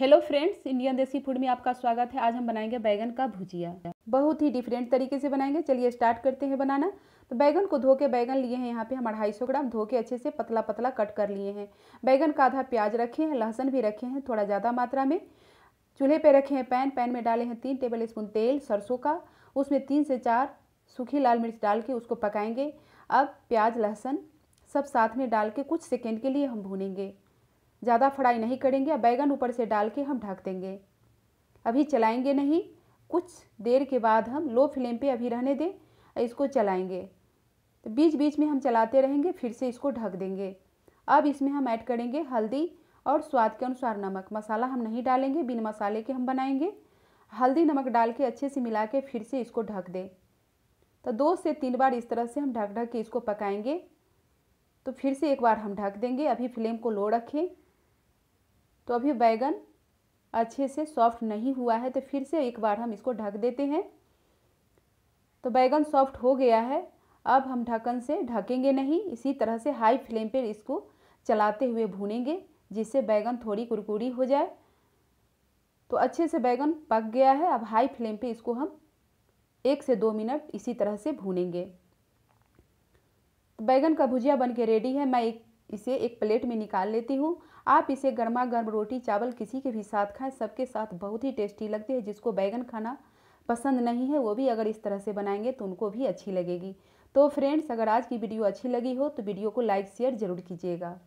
hello friends Indian देसी food में आपका स्वागत है आज हम बनाएंगे बैगन का भुजिया बहुत ही डिफरेंट तरीके से बनाएंगे चलिए स्टार्ट करते हैं बनाना तो बैगन को धो के बैगन लिए हैं यहाँ पे हम अढ़ाई सौ ग्राम धो के अच्छे से पतला पतला कट कर लिए हैं बैगन का आधा प्याज रखे हैं लहसन भी रखे हैं थोड़ा ज़्यादा मात्रा में चूल्हे पर रखे हैं पैन पैन में डाले हैं तीन टेबल स्पून तेल सरसों का उसमें तीन से चार सूखी लाल मिर्च डाल के उसको पकाएँगे अब प्याज लहसुन सब साथ में डाल के कुछ सेकेंड के लिए हम भूनेंगे ज़्यादा फ्राई नहीं करेंगे अब बैगन ऊपर से डाल के हम ढक देंगे अभी चलाएंगे नहीं कुछ देर के बाद हम लो फ्लेम पे अभी रहने दें इसको चलाएंगे तो बीच बीच में हम चलाते रहेंगे फिर से इसको ढक देंगे अब इसमें हम ऐड करेंगे हल्दी और स्वाद के अनुसार नमक मसाला हम नहीं डालेंगे बिन मसाले के हम बनाएंगे हल्दी नमक डाल के अच्छे से मिला के फिर से इसको ढक दें तो दो से तीन बार इस तरह से हम ढक ढक के इसको पकाएंगे तो फिर से एक बार हम ढक देंगे अभी फ्लेम को लो रखें तो अभी बैगन अच्छे से सॉफ्ट नहीं हुआ है तो फिर से एक बार हम इसको ढक देते हैं तो बैगन सॉफ्ट हो गया है अब हम ढक्कन से ढकेंगे नहीं इसी तरह से हाई फ्लेम पर इसको चलाते हुए भूनेंगे जिससे बैगन थोड़ी कुरकुरी हो जाए तो अच्छे से बैगन पक गया है अब हाई फ्लेम पे इसको हम एक से दो मिनट इसी तरह से भूनेंगे तो बैगन का भुजिया बन के रेडी है मैं एक इसे एक प्लेट में निकाल लेती हूँ आप इसे गर्मा गर्म रोटी चावल किसी के भी साथ खाएं सबके साथ बहुत ही टेस्टी लगती है जिसको बैगन खाना पसंद नहीं है वो भी अगर इस तरह से बनाएंगे तो उनको भी अच्छी लगेगी तो फ्रेंड्स अगर आज की वीडियो अच्छी लगी हो तो वीडियो को लाइक शेयर ज़रूर कीजिएगा